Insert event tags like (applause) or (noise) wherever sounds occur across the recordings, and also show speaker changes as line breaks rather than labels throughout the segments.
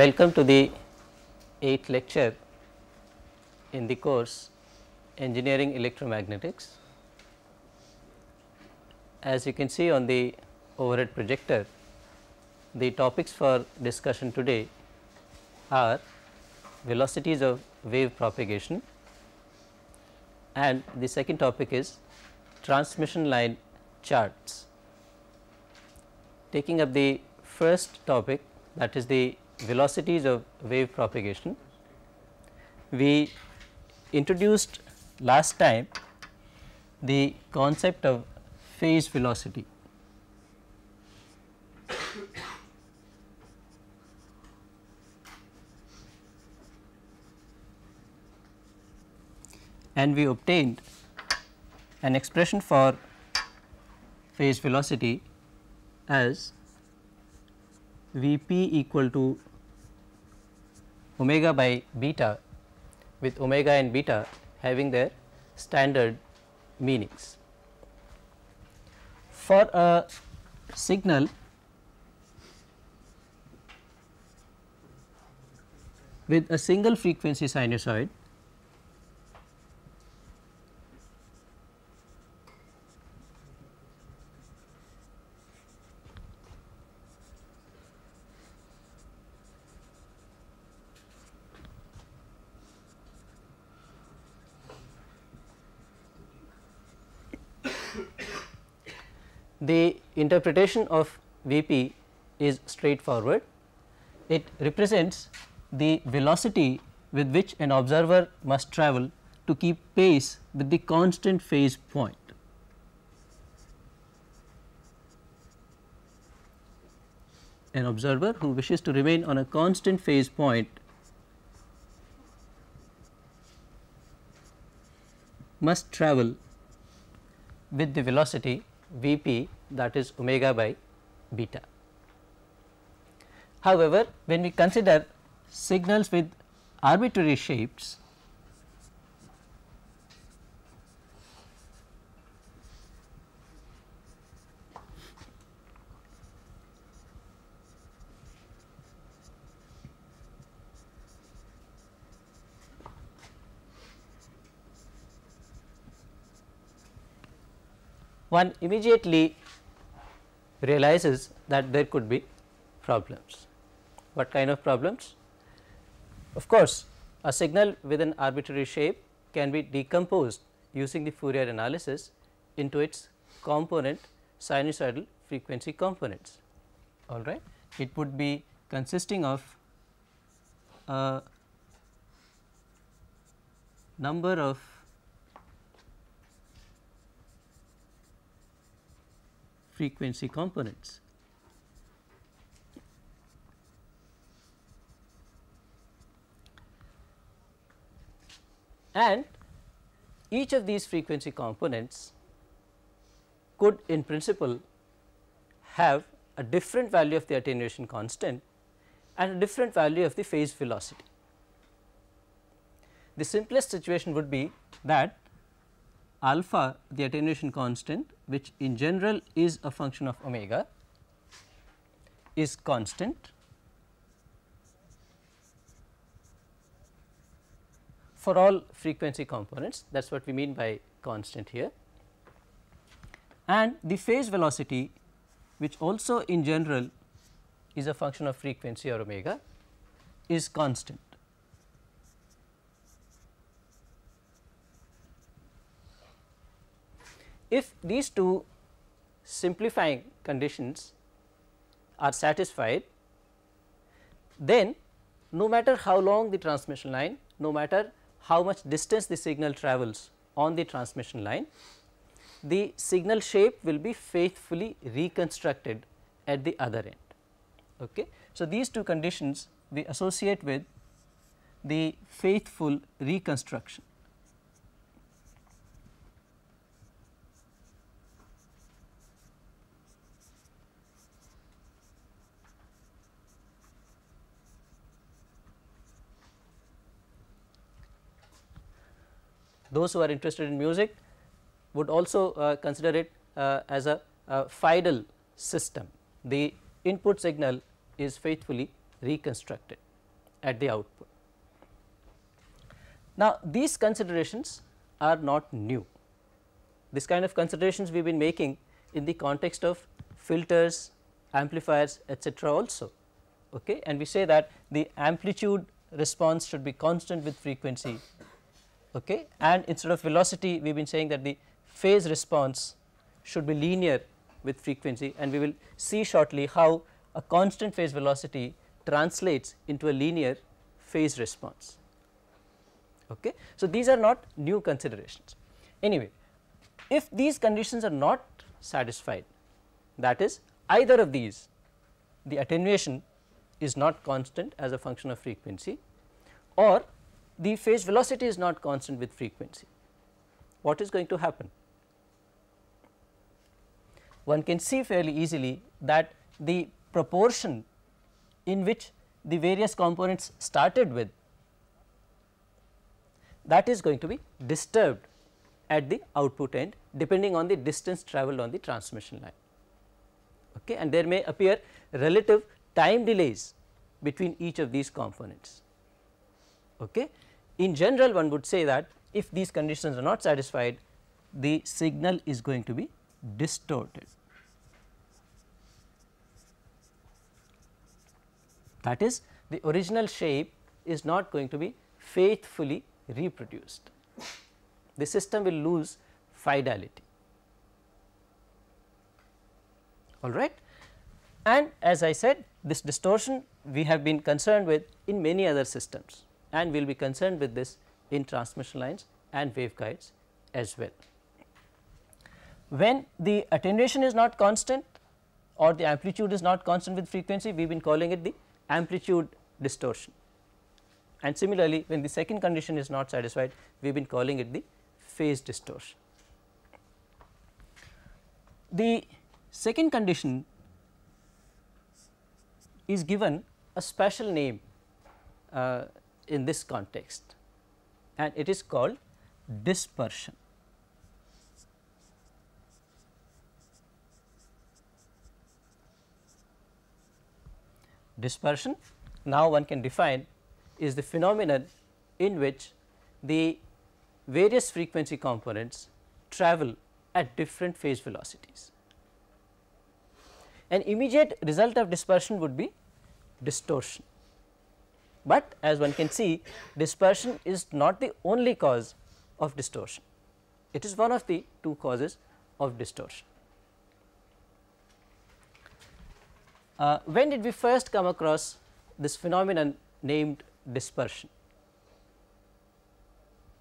Welcome to the 8th lecture in the course Engineering Electromagnetics. As you can see on the overhead projector, the topics for discussion today are velocities of wave propagation and the second topic is transmission line charts. Taking up the first topic that is the velocities of wave propagation. We introduced last time the concept of phase velocity. and we obtained an expression for phase velocity as Vp equal to omega by beta with omega and beta having their standard meanings. For a signal with a single frequency sinusoid interpretation of Vp is straightforward. It represents the velocity with which an observer must travel to keep pace with the constant phase point. An observer who wishes to remain on a constant phase point must travel with the velocity Vp that is omega by beta. However, when we consider signals with arbitrary shapes, one immediately realizes that there could be problems. What kind of problems? Of course, a signal with an arbitrary shape can be decomposed using the Fourier analysis into its component sinusoidal frequency components all right. It would be consisting of a number of frequency components. And each of these frequency components could in principle have a different value of the attenuation constant and a different value of the phase velocity. The simplest situation would be that alpha the attenuation constant which in general is a function of omega is constant for all frequency components that is what we mean by constant here. And the phase velocity which also in general is a function of frequency or omega is constant. If these two simplifying conditions are satisfied, then no matter how long the transmission line, no matter how much distance the signal travels on the transmission line, the signal shape will be faithfully reconstructed at the other end. Okay. So, these two conditions we associate with the faithful reconstruction. Those who are interested in music would also uh, consider it uh, as a uh, system. The input signal is faithfully reconstructed at the output. Now, these considerations are not new. This kind of considerations we have been making in the context of filters, amplifiers etc. also okay and we say that the amplitude response should be constant with frequency okay and instead of velocity we have been saying that the phase response should be linear with frequency and we will see shortly how a constant phase velocity translates into a linear phase response. Okay. So, these are not new considerations. Anyway, if these conditions are not satisfied that is either of these the attenuation is not constant as a function of frequency or the phase velocity is not constant with frequency. What is going to happen? One can see fairly easily that the proportion in which the various components started with that is going to be disturbed at the output end depending on the distance travelled on the transmission line okay and there may appear relative time delays between each of these components okay in general one would say that if these conditions are not satisfied the signal is going to be distorted. That is the original shape is not going to be faithfully reproduced. The system will lose fidelity all right. And as I said this distortion we have been concerned with in many other systems and we will be concerned with this in transmission lines and waveguides as well. When the attenuation is not constant or the amplitude is not constant with frequency, we have been calling it the amplitude distortion. And similarly, when the second condition is not satisfied, we have been calling it the phase distortion. The second condition is given a special name uh, in this context and it is called dispersion. Dispersion now one can define is the phenomenon in which the various frequency components travel at different phase velocities. An immediate result of dispersion would be distortion. But as one can see dispersion is not the only cause of distortion, it is one of the two causes of distortion. Uh, when did we first come across this phenomenon named dispersion?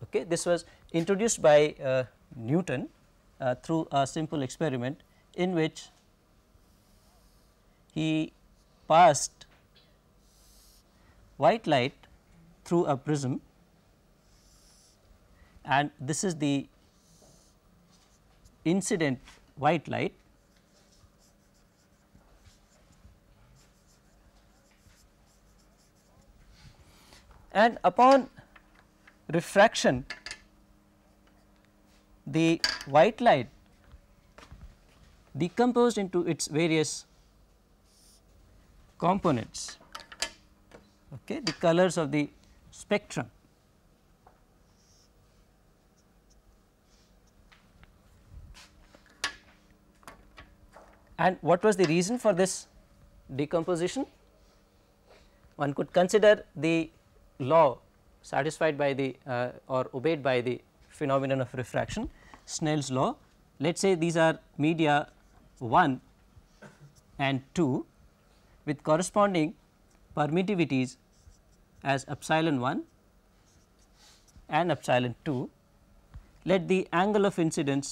Okay, this was introduced by uh, Newton uh, through a simple experiment in which he passed white light through a prism and this is the incident white light and upon refraction the white light decomposed into its various components okay, the colors of the spectrum. And what was the reason for this decomposition? One could consider the law satisfied by the uh, or obeyed by the phenomenon of refraction, Snell's law. Let us say these are media 1 and 2 with corresponding permittivities as epsilon 1 and epsilon 2, let the angle of incidence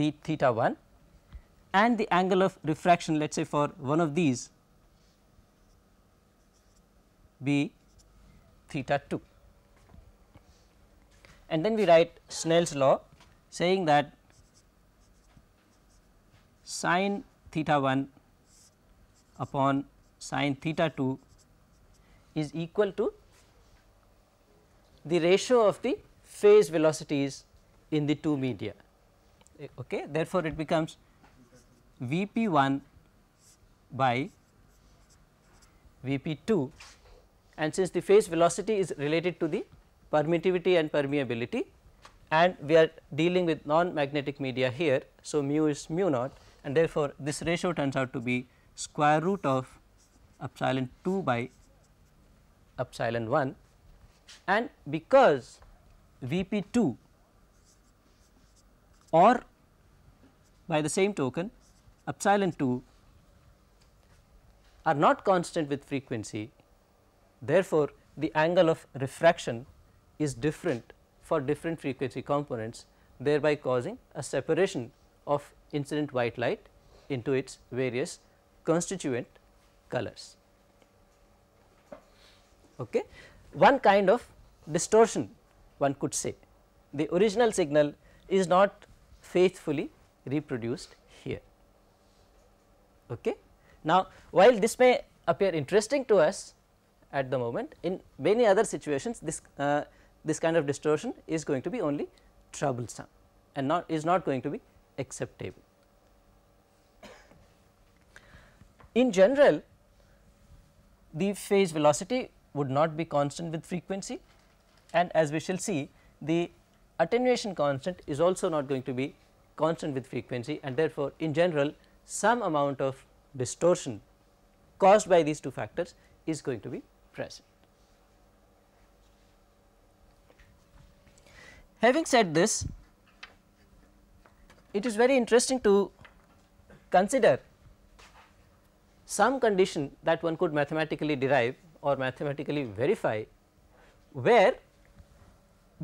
be theta 1 and the angle of refraction let us say for one of these be theta 2. And then we write Snell's law saying that sine theta 1 upon sin theta 2 is equal to the ratio of the phase velocities in the two media. Eh, okay. Therefore, it becomes V p 1 by V p 2 and since the phase velocity is related to the permittivity and permeability and we are dealing with non-magnetic media here. So, mu is mu naught and therefore, this ratio turns out to be square root of epsilon 2 by epsilon 1 and because V p 2 or by the same token epsilon 2 are not constant with frequency. Therefore, the angle of refraction is different for different frequency components thereby causing a separation of incident white light into its various constituent colors. Okay. One kind of distortion one could say the original signal is not faithfully reproduced here. Okay. Now, while this may appear interesting to us at the moment in many other situations this uh, this kind of distortion is going to be only troublesome and not is not going to be acceptable. In general the phase velocity would not be constant with frequency and as we shall see the attenuation constant is also not going to be constant with frequency and therefore, in general some amount of distortion caused by these two factors is going to be present. Having said this, it is very interesting to consider some condition that one could mathematically derive or mathematically verify where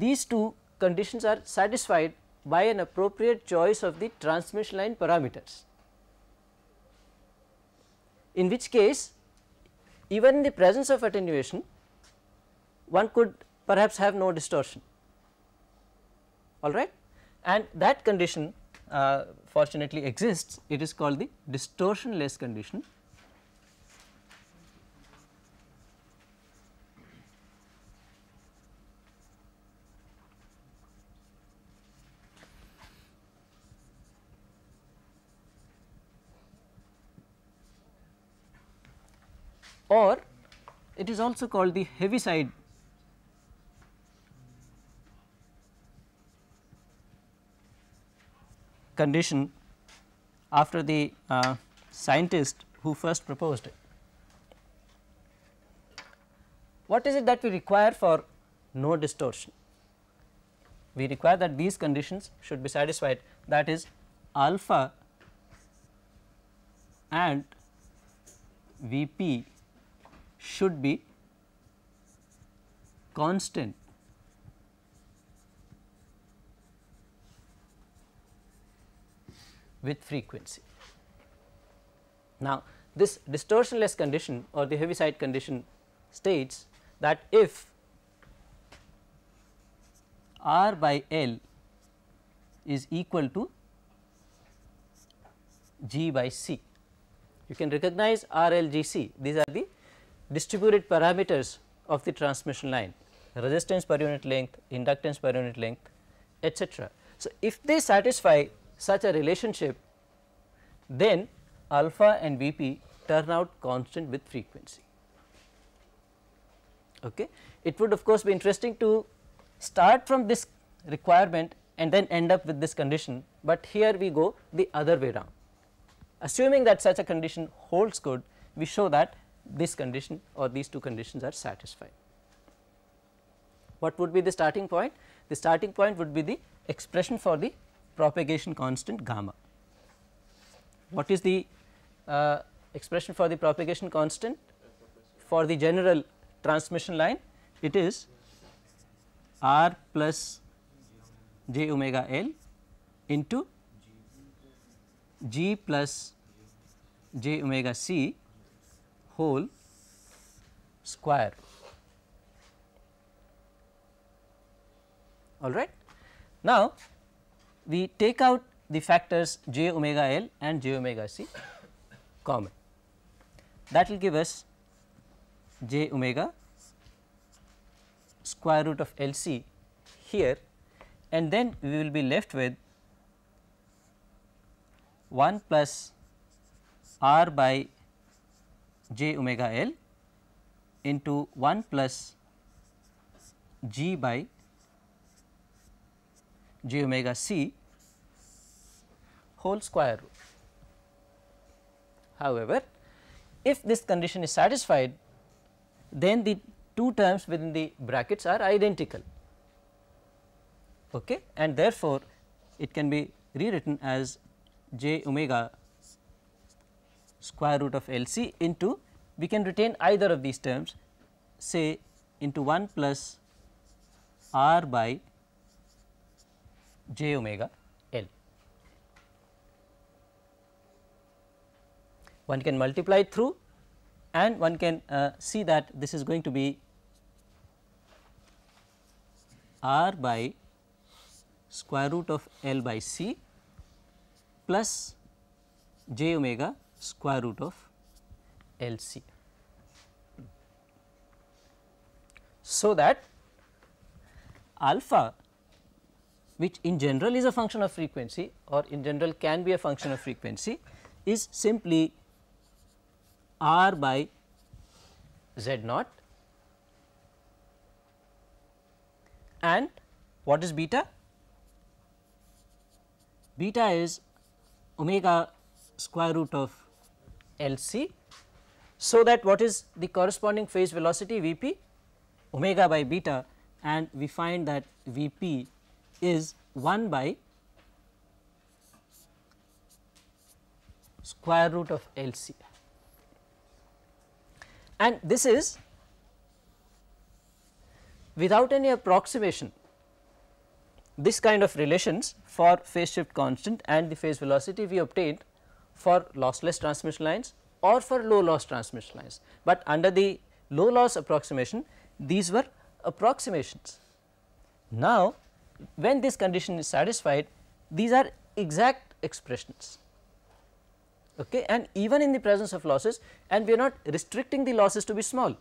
these two conditions are satisfied by an appropriate choice of the transmission line parameters. In which case even in the presence of attenuation one could perhaps have no distortion all right and that condition uh, fortunately exists it is called the distortionless condition or it is also called the heavy side condition after the uh, scientist who first proposed it. What is it that we require for no distortion? We require that these conditions should be satisfied that is alpha and Vp should be constant with frequency. Now, this distortionless condition or the Heaviside condition states that if R by L is equal to G by C, you can recognize R, L, G, C these are the distributed parameters of the transmission line, resistance per unit length, inductance per unit length, etc. So, if they satisfy such a relationship, then alpha and Vp turn out constant with frequency. Okay. It would of course be interesting to start from this requirement and then end up with this condition, but here we go the other way round. Assuming that such a condition holds good, we show that this condition or these two conditions are satisfied. What would be the starting point? The starting point would be the expression for the propagation constant gamma. What is the uh, expression for the propagation constant? For the general transmission line, it is r plus j omega l into g plus j omega c whole square all right. Now, we take out the factors j omega l and j omega c common that will give us j omega square root of L c here and then we will be left with 1 plus r by j omega l into 1 plus g by j omega c whole square root. However, if this condition is satisfied, then the two terms within the brackets are identical okay, and therefore, it can be rewritten as j omega square root of L c into we can retain either of these terms say into 1 plus r by j omega L. One can multiply it through and one can uh, see that this is going to be r by square root of L by C plus j omega square root of LC. So that alpha which in general is a function of frequency or in general can be a function of frequency is simply r by z naught and what is beta? Beta is omega square root of LC so that what is the corresponding phase velocity Vp omega by beta and we find that Vp is 1 by square root of LC and this is without any approximation this kind of relations for phase shift constant and the phase velocity we obtained for lossless transmission lines or for low loss transmission lines. But under the low loss approximation, these were approximations. Now, when this condition is satisfied, these are exact expressions. Okay, and even in the presence of losses and we are not restricting the losses to be small.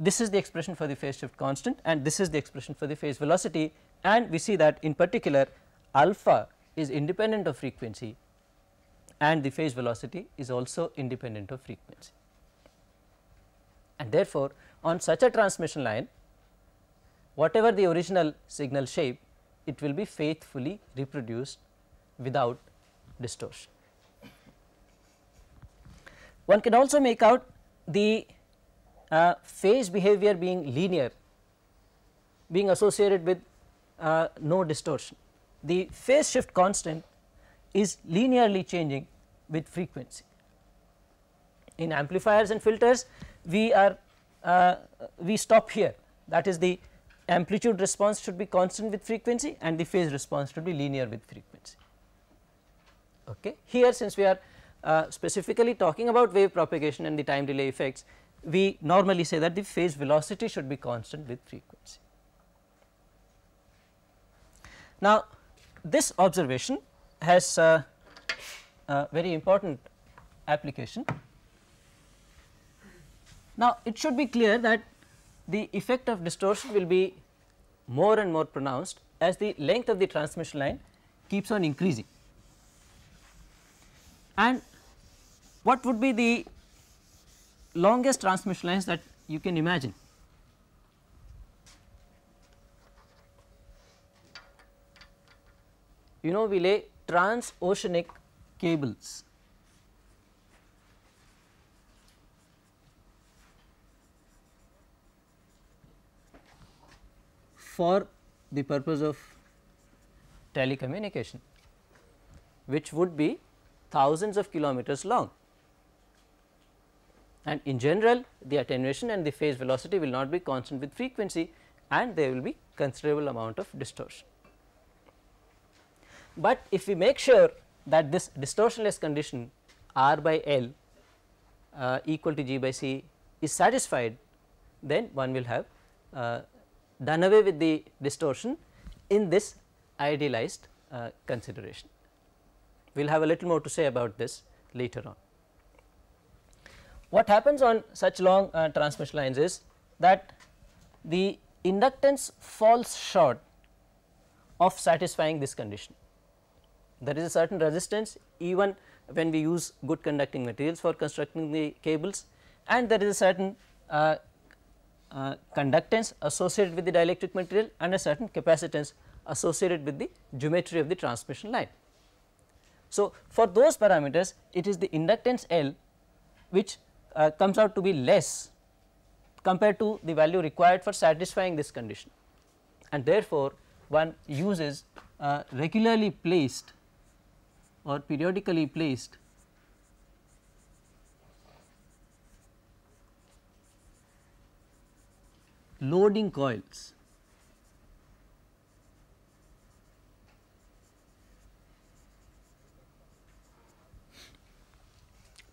This is the expression for the phase shift constant and this is the expression for the phase velocity and we see that in particular alpha is independent of frequency and the phase velocity is also independent of frequency. And therefore, on such a transmission line, whatever the original signal shape, it will be faithfully reproduced without distortion. One can also make out the uh, phase behavior being linear, being associated with uh, no distortion. The phase shift constant is linearly changing with frequency. In amplifiers and filters we are uh, we stop here that is the amplitude response should be constant with frequency and the phase response should be linear with frequency. Okay. Here since we are uh, specifically talking about wave propagation and the time delay effects we normally say that the phase velocity should be constant with frequency. Now this observation has a, a very important application. Now, it should be clear that the effect of distortion will be more and more pronounced as the length of the transmission line keeps on increasing. And what would be the longest transmission lines that you can imagine? You know we lay transoceanic cables. for the purpose of telecommunication which would be thousands of kilometers long and in general the attenuation and the phase velocity will not be constant with frequency and there will be considerable amount of distortion. But if we make sure that this distortionless condition R by L uh, equal to G by C is satisfied, then one will have uh, done away with the distortion in this idealized uh, consideration. We will have a little more to say about this later on. What happens on such long uh, transmission lines is that the inductance falls short of satisfying this condition. There is a certain resistance even when we use good conducting materials for constructing the cables and there is a certain uh, uh, conductance associated with the dielectric material and a certain capacitance associated with the geometry of the transmission line. So, for those parameters it is the inductance L which uh, comes out to be less compared to the value required for satisfying this condition and therefore, one uses uh, regularly placed or periodically placed loading coils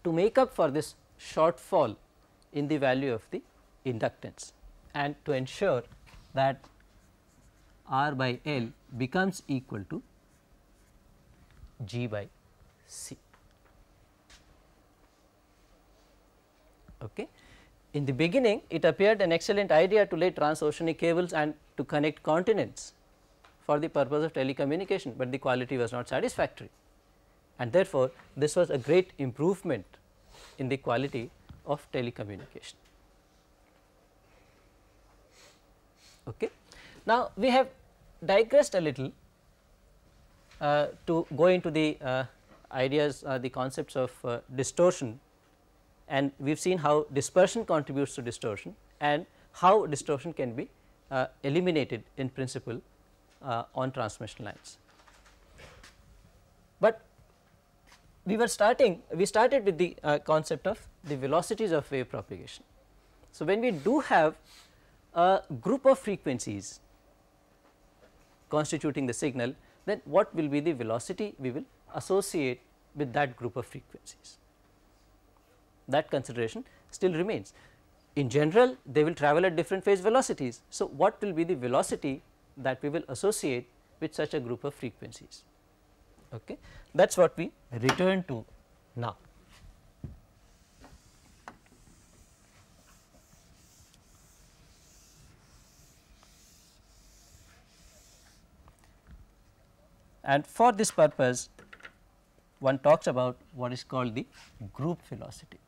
to make up for this shortfall in the value of the inductance and to ensure that R by L becomes equal to G by C. Okay. In the beginning it appeared an excellent idea to lay transoceanic cables and to connect continents for the purpose of telecommunication, but the quality was not satisfactory and therefore, this was a great improvement in the quality of telecommunication. Okay. Now, we have digressed a little uh, to go into the uh, ideas uh, the concepts of distortion and we have seen how dispersion contributes to distortion and how distortion can be uh, eliminated in principle uh, on transmission lines. But we were starting, we started with the uh, concept of the velocities of wave propagation. So, when we do have a group of frequencies constituting the signal then what will be the velocity we will associate with that group of frequencies. That consideration still remains. In general, they will travel at different phase velocities. So, what will be the velocity that we will associate with such a group of frequencies? Okay. That is what we return to now. And for this purpose, one talks about what is called the group velocity.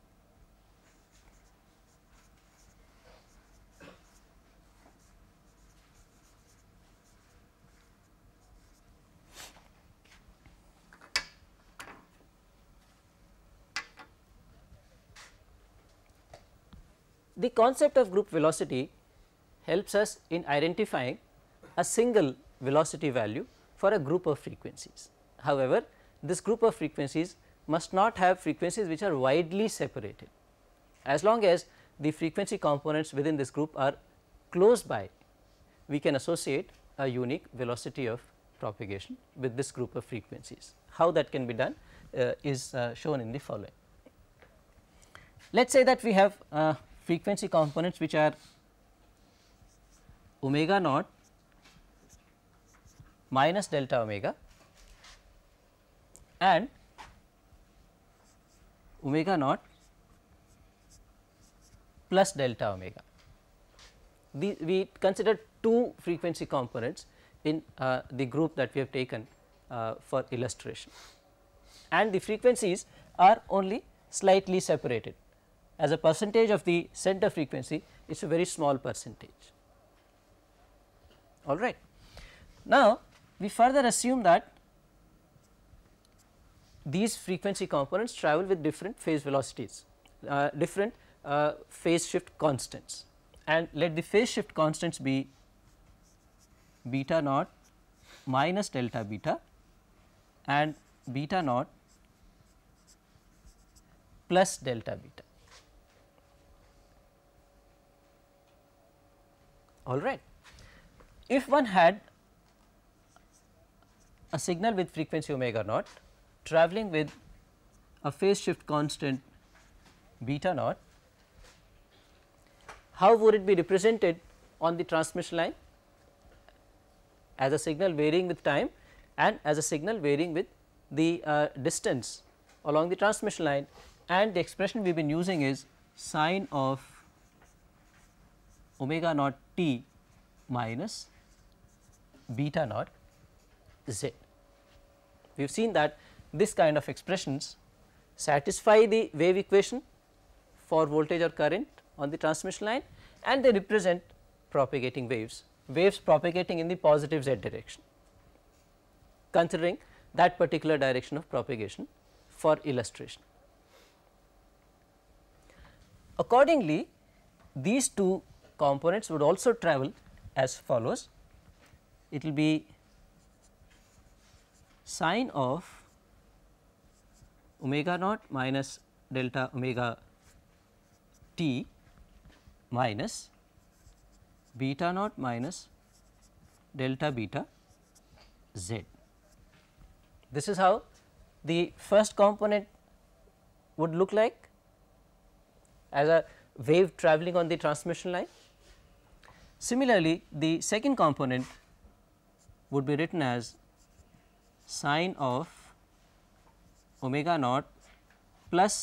The concept of group velocity helps us in identifying a single velocity value for a group of frequencies. However, this group of frequencies must not have frequencies which are widely separated. As long as the frequency components within this group are close by, we can associate a unique velocity of propagation with this group of frequencies. How that can be done uh, is uh, shown in the following. Let us say that we have uh, frequency components which are omega naught minus delta omega and omega naught plus delta omega. we consider two frequency components in uh, the group that we have taken uh, for illustration and the frequencies are only slightly separated as a percentage of the center frequency it is a very small percentage all right. Now, we further assume that these frequency components travel with different phase velocities, uh, different uh, phase shift constants and let the phase shift constants be beta naught minus delta beta and beta naught plus delta beta. All right. If one had a signal with frequency omega naught traveling with a phase shift constant beta naught, how would it be represented on the transmission line? As a signal varying with time and as a signal varying with the uh, distance along the transmission line and the expression we have been using is sine of omega naught t minus beta naught z. We have seen that this kind of expressions satisfy the wave equation for voltage or current on the transmission line and they represent propagating waves, waves propagating in the positive z direction considering that particular direction of propagation for illustration. Accordingly, these two components would also travel as follows. It will be sine of omega naught minus delta omega t minus beta naught minus delta beta z. This is how the first component would look like as a wave travelling on the transmission line. Similarly, the second component would be written as sine of omega naught plus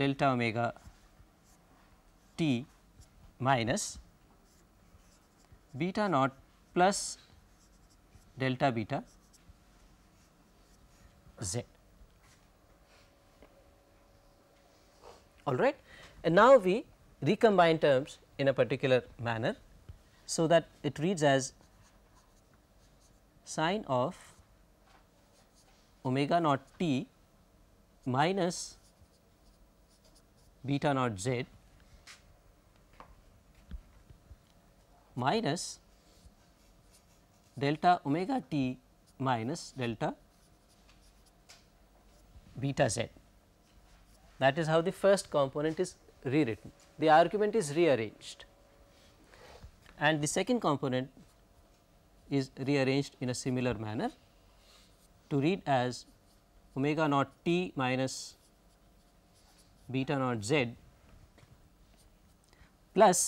delta omega t minus beta naught plus delta beta z. All right. And now we recombine terms in a particular manner. So, that it reads as sine of omega naught t minus beta naught z minus delta omega t minus delta beta z. That is how the first component is rewritten. The argument is rearranged and the second component is rearranged in a similar manner to read as omega naught t minus beta naught z plus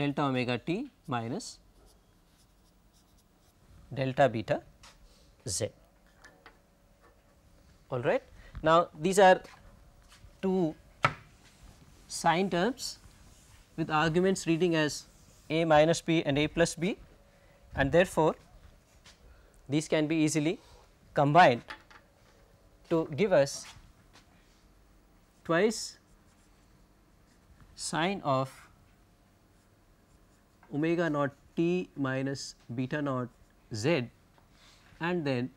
delta omega t minus delta beta z all right. Now, these are two sine terms with arguments reading as a minus b and a plus b and therefore, these can be easily combined to give us twice sine of omega naught t minus beta naught z and then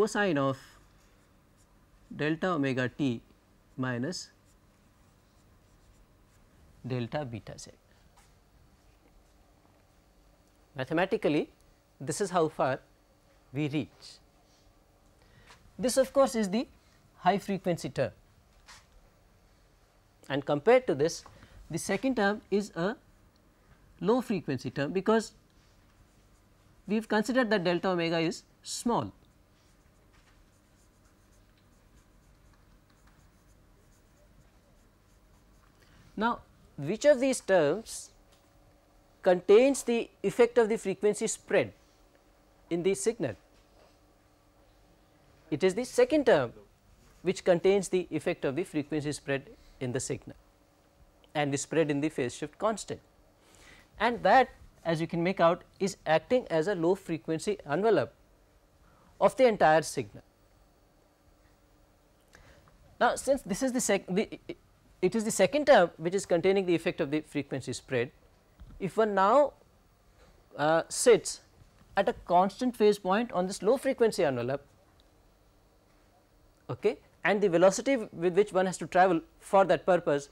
cosine of delta omega t minus delta beta z. Mathematically this is how far we reach. This of course is the high frequency term and compared to this the second term is a low frequency term because we have considered that delta omega is small. Now, which of these terms contains the effect of the frequency spread? in the signal. It is the second term which contains the effect of the frequency spread in the signal and the spread in the phase shift constant. And that as you can make out is acting as a low frequency envelope of the entire signal. Now, since this is the, sec it is the second term which is containing the effect of the frequency spread, if one now uh, sits at a constant phase point on this low frequency envelope okay, and the velocity with which one has to travel for that purpose,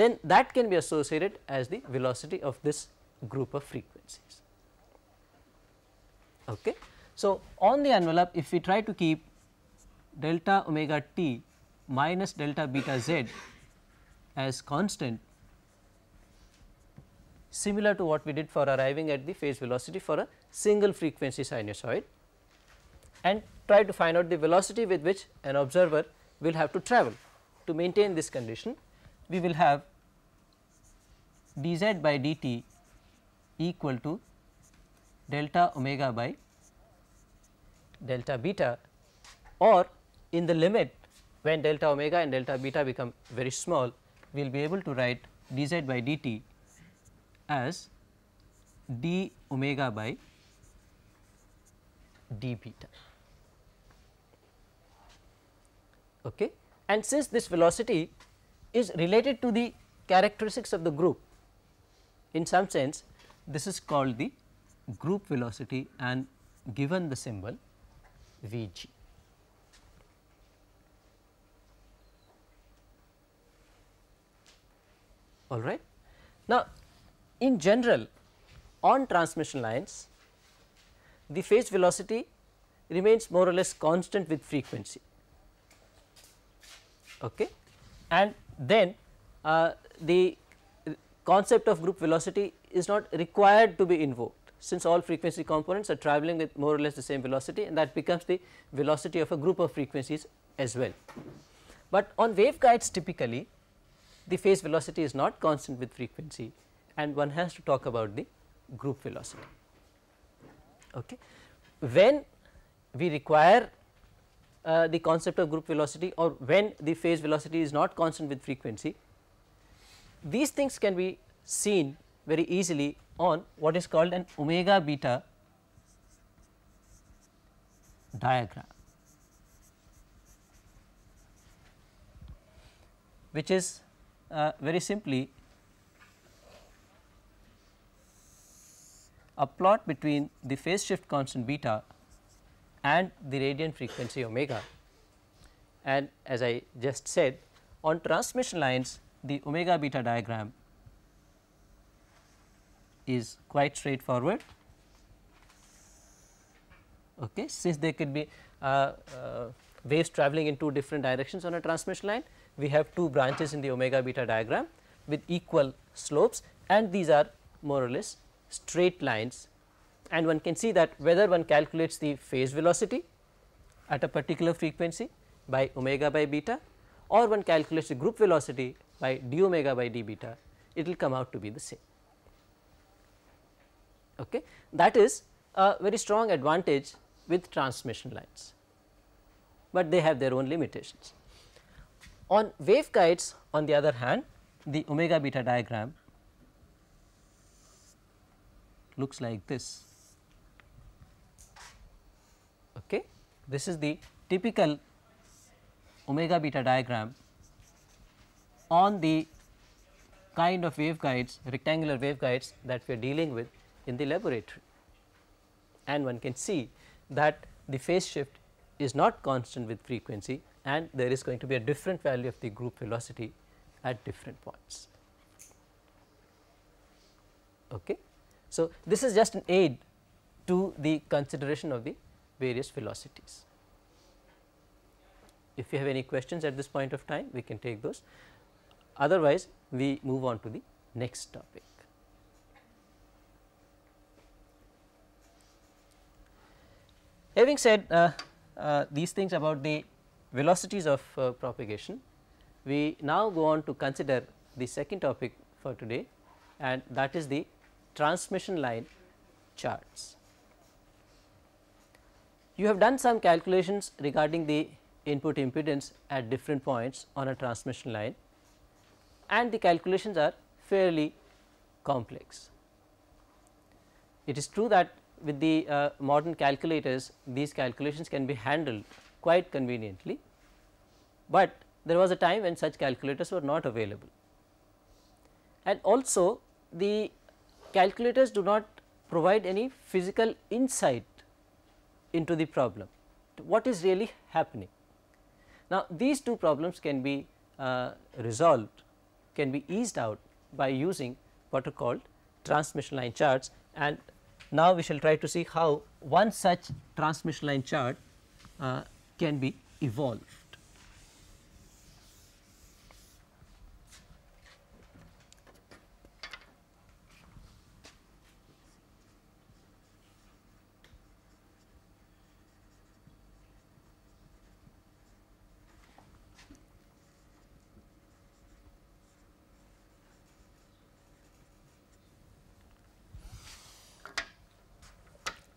then that can be associated as the velocity of this group of frequencies. Okay. So, on the envelope if we try to keep delta omega t minus delta beta z as constant similar to what we did for arriving at the phase velocity for a single frequency sinusoid and try to find out the velocity with which an observer will have to travel. To maintain this condition, we will have dz by dt equal to delta omega by delta beta or in the limit when delta omega and delta beta become very small, we will be able to write dz by dt as d omega by d beta. Okay. And since this velocity is related to the characteristics of the group, in some sense this is called the group velocity and given the symbol V g. All right. Now, in general, on transmission lines, the phase velocity remains more or less constant with frequency. Okay. And then uh, the concept of group velocity is not required to be invoked since all frequency components are travelling with more or less the same velocity and that becomes the velocity of a group of frequencies as well. But on waveguides typically the phase velocity is not constant with frequency and one has to talk about the group velocity. Okay. When we require uh, the concept of group velocity or when the phase velocity is not constant with frequency, these things can be seen very easily on what is called an omega beta diagram, which is uh, very simply a plot between the phase shift constant beta and the radian frequency omega. And as I just said on transmission lines the omega beta diagram is quite straightforward okay since there could be uh, uh, waves traveling in two different directions on a transmission line we have two branches in the omega beta diagram with equal slopes and these are more or less straight lines and one can see that whether one calculates the phase velocity at a particular frequency by omega by beta or one calculates the group velocity by d omega by d beta, it will come out to be the same. Okay. That is a very strong advantage with transmission lines, but they have their own limitations. On waveguides on the other hand, the omega beta diagram looks like this. Okay. This is the typical omega beta diagram on the kind of waveguides, rectangular waveguides that we are dealing with in the laboratory. And one can see that the phase shift is not constant with frequency and there is going to be a different value of the group velocity at different points. Okay. So, this is just an aid to the consideration of the various velocities. If you have any questions at this point of time, we can take those. Otherwise, we move on to the next topic. Having said uh, uh, these things about the velocities of uh, propagation, we now go on to consider the second topic for today and that is the transmission line charts. You have done some calculations regarding the input impedance at different points on a transmission line and the calculations are fairly complex. It is true that with the uh, modern calculators these calculations can be handled quite conveniently, but there was a time when such calculators were not available. And also the calculators do not provide any physical insight into the problem, what is really happening. Now, these two problems can be uh, resolved, can be eased out by using what are called transmission line charts and now we shall try to see how one such transmission line chart uh, can be evolved.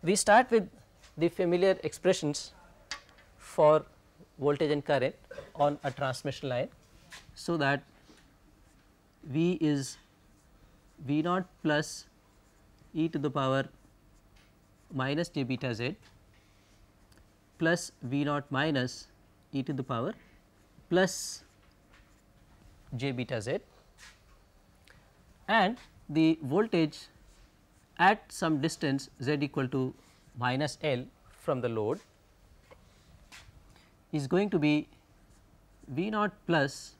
We start with the familiar expressions for voltage and current on a transmission line. So, that V is V naught plus e to the power minus j beta z plus V naught minus e to the power plus j beta z and the voltage at some distance z equal to minus L from the load is going to be V naught plus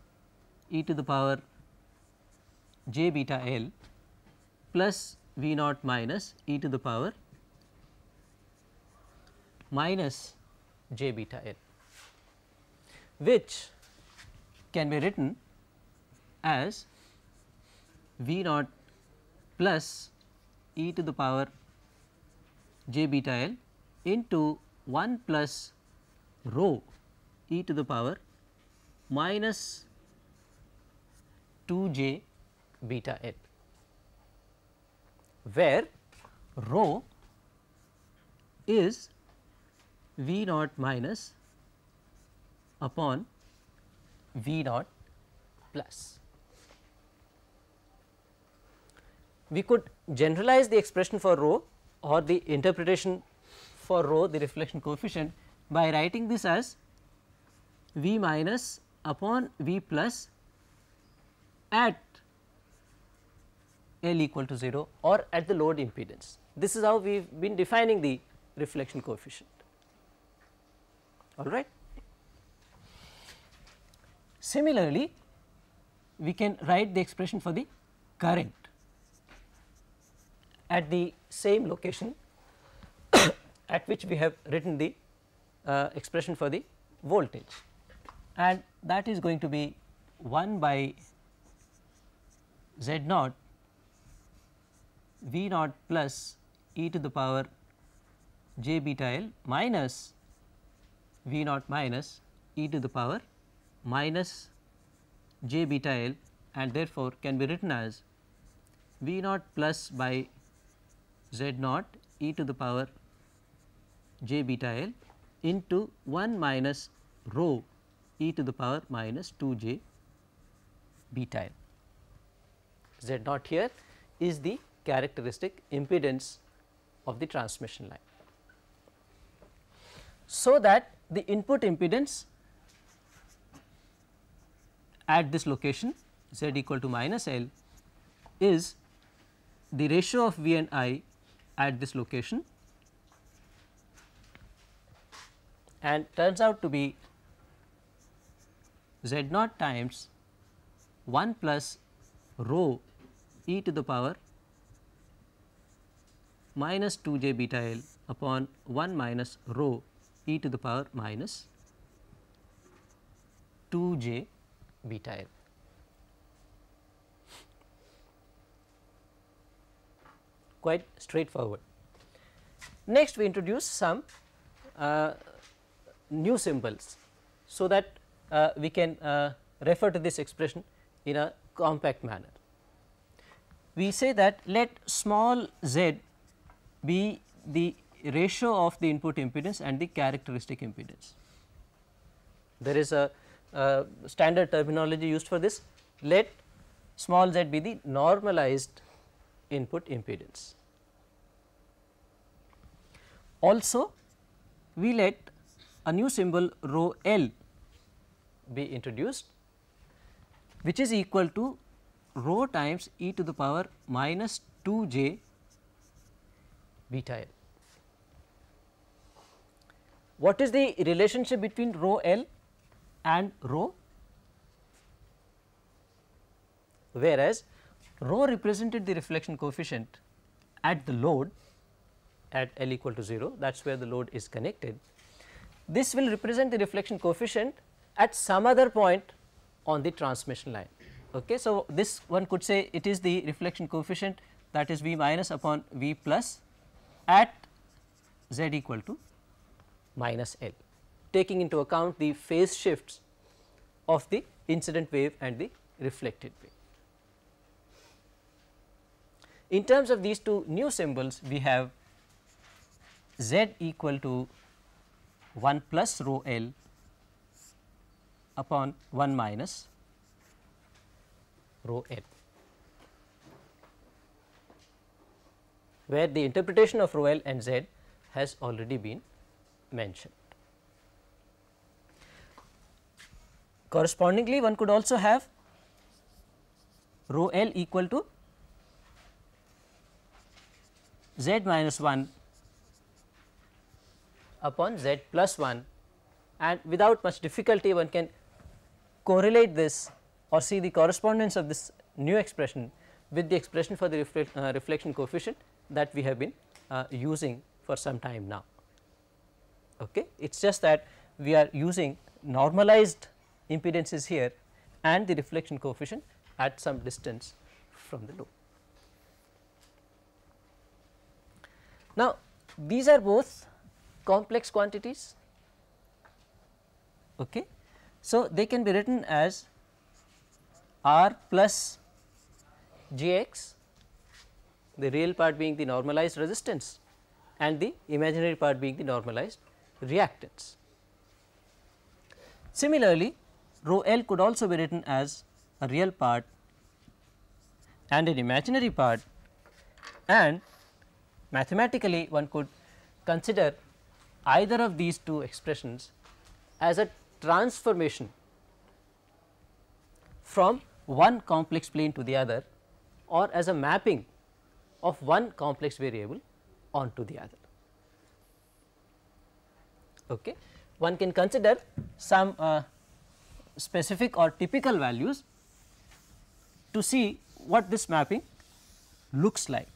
e to the power j beta L plus V naught minus e to the power minus j beta L which can be written as V naught plus e to the power j beta l into 1 plus rho e to the power minus 2 j beta l where rho is V naught minus upon V naught plus. we could generalize the expression for rho or the interpretation for rho the reflection coefficient by writing this as v minus upon v plus at L equal to 0 or at the load impedance. This is how we have been defining the reflection coefficient, all right. Similarly, we can write the expression for the current at the same location (coughs) at which we have written the uh, expression for the voltage and that is going to be 1 by z naught v naught plus e to the power j beta l minus v naught minus e to the power minus j beta l and therefore, can be written as v naught plus by z naught e to the power j beta l into 1 minus rho e to the power minus 2 j beta l. Z naught here is the characteristic impedance of the transmission line. So, that the input impedance at this location z equal to minus L is the ratio of V and I at this location and turns out to be z naught times 1 plus rho e to the power minus 2 j beta l upon 1 minus rho e to the power minus 2 j beta l. quite straightforward. Next we introduce some uh, new symbols so that uh, we can uh, refer to this expression in a compact manner. We say that let small z be the ratio of the input impedance and the characteristic impedance. There is a uh, standard terminology used for this let small z be the normalized input impedance. Also, we let a new symbol rho L be introduced which is equal to rho times e to the power minus 2 j beta L. What is the relationship between rho L and rho? Whereas, Rho represented the reflection coefficient at the load at L equal to 0 that is where the load is connected. This will represent the reflection coefficient at some other point on the transmission line. Okay. So, this one could say it is the reflection coefficient that is V minus upon V plus at Z equal to minus L taking into account the phase shifts of the incident wave and the reflected wave. In terms of these two new symbols, we have z equal to 1 plus rho l upon 1 minus rho l, where the interpretation of rho l and z has already been mentioned. Correspondingly, one could also have rho l equal to z minus 1 upon z plus 1 and without much difficulty one can correlate this or see the correspondence of this new expression with the expression for the refle uh, reflection coefficient that we have been uh, using for some time now. Okay. It is just that we are using normalized impedances here and the reflection coefficient at some distance from the loop. Now, these are both complex quantities. Okay. So, they can be written as r plus gx, the real part being the normalized resistance and the imaginary part being the normalized reactance. Similarly, rho L could also be written as a real part and an imaginary part and mathematically one could consider either of these two expressions as a transformation from one complex plane to the other or as a mapping of one complex variable onto the other. Okay. One can consider some uh, specific or typical values to see what this mapping looks like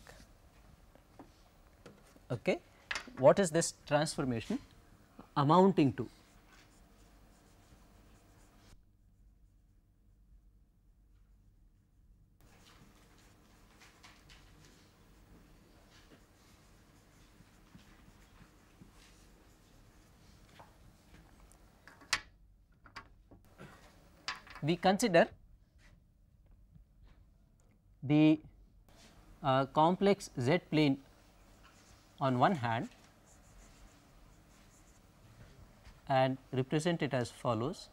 okay what is this transformation amounting to we consider the uh, complex z plane on one hand and represent it as follows.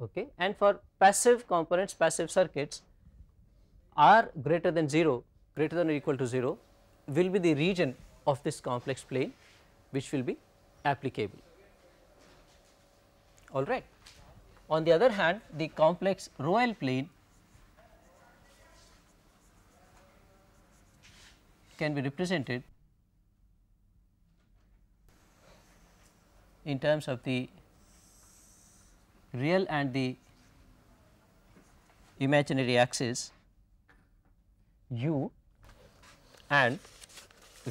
Okay. And for passive components, passive circuits R greater than 0, greater than or equal to 0 will be the region of this complex plane which will be applicable all right. On the other hand the complex rho L plane can be represented in terms of the real and the imaginary axis u and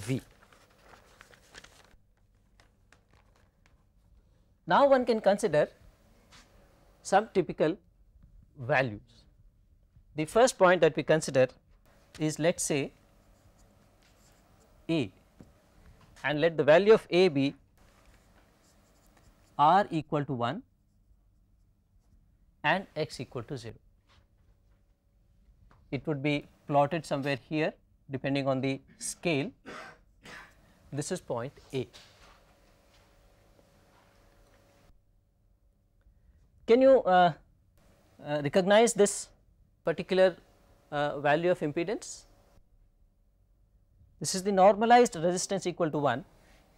v. Now, one can consider some typical values. The first point that we consider is let us say A and let the value of A be r equal to 1 and x equal to 0. It would be plotted somewhere here depending on the scale. This is point A. Can you uh, uh, recognize this particular uh, value of impedance? This is the normalized resistance equal to 1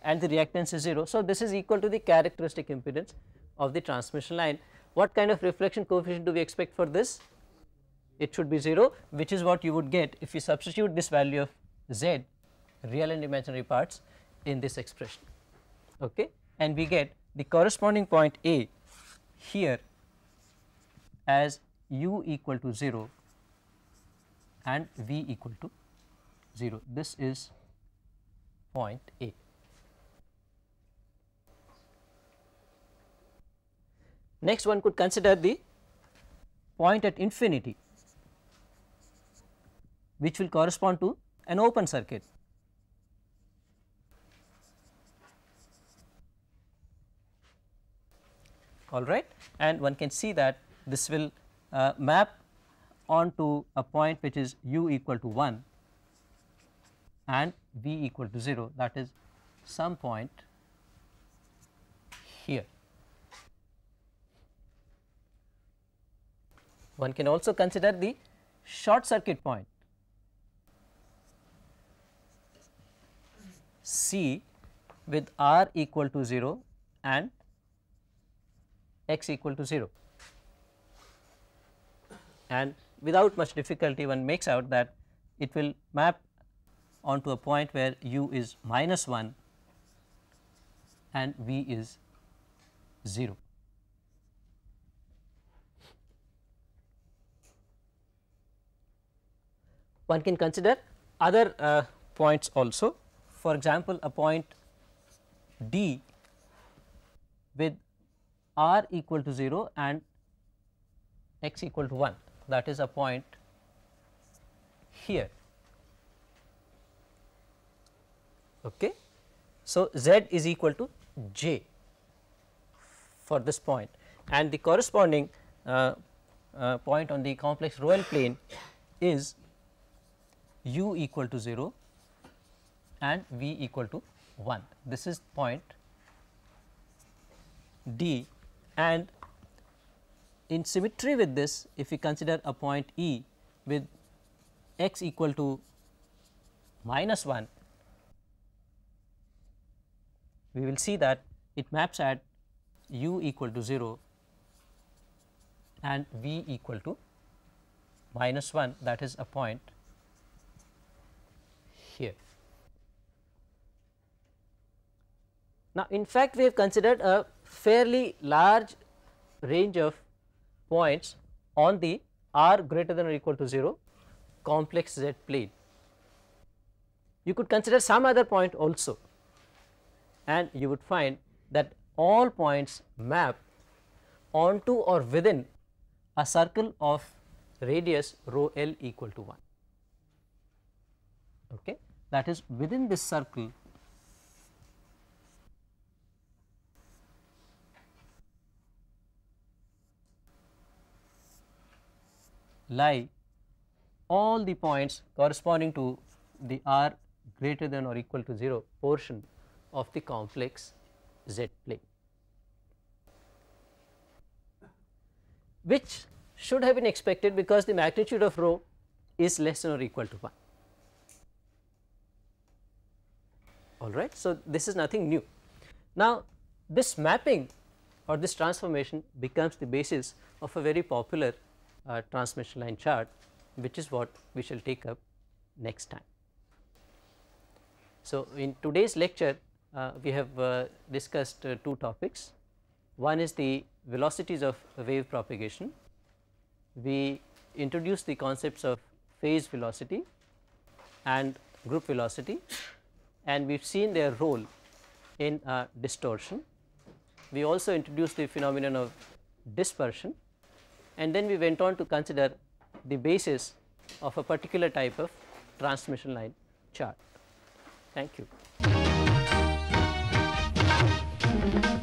and the reactance is 0. So, this is equal to the characteristic impedance of the transmission line. What kind of reflection coefficient do we expect for this? It should be 0 which is what you would get if you substitute this value of z real and imaginary parts in this expression okay and we get the corresponding point A here as u equal to 0 and v equal to 0. This is point A. Next one could consider the point at infinity which will correspond to an open circuit. all right and one can see that this will uh, map onto a point which is u equal to 1 and v equal to 0 that is some point here. One can also consider the short circuit point C with R equal to 0 and x equal to 0. And without much difficulty one makes out that it will map onto a point where u is minus 1 and v is 0. One can consider other uh, points also. For example, a point d with r equal to 0 and x equal to 1 that is a point here. Okay. So, z is equal to j for this point and the corresponding uh, uh, point on the complex Royal plane is u equal to 0 and v equal to 1. This is point D and in symmetry with this, if we consider a point E with x equal to minus 1, we will see that it maps at u equal to 0 and v equal to minus 1 that is a point here. Now, in fact, we have considered a fairly large range of points on the r greater than or equal to 0 complex z plane. You could consider some other point also and you would find that all points map onto or within a circle of radius rho l equal to 1. Okay? That is within this circle lie all the points corresponding to the r greater than or equal to 0 portion of the complex z plane, which should have been expected because the magnitude of rho is less than or equal to 1. All right. So, this is nothing new. Now, this mapping or this transformation becomes the basis of a very popular uh, transmission line chart which is what we shall take up next time. So, in today's lecture uh, we have uh, discussed uh, two topics. One is the velocities of wave propagation. We introduced the concepts of phase velocity and group velocity and we have seen their role in uh, distortion. We also introduced the phenomenon of dispersion and then we went on to consider the basis of a particular type of transmission line chart. Thank you.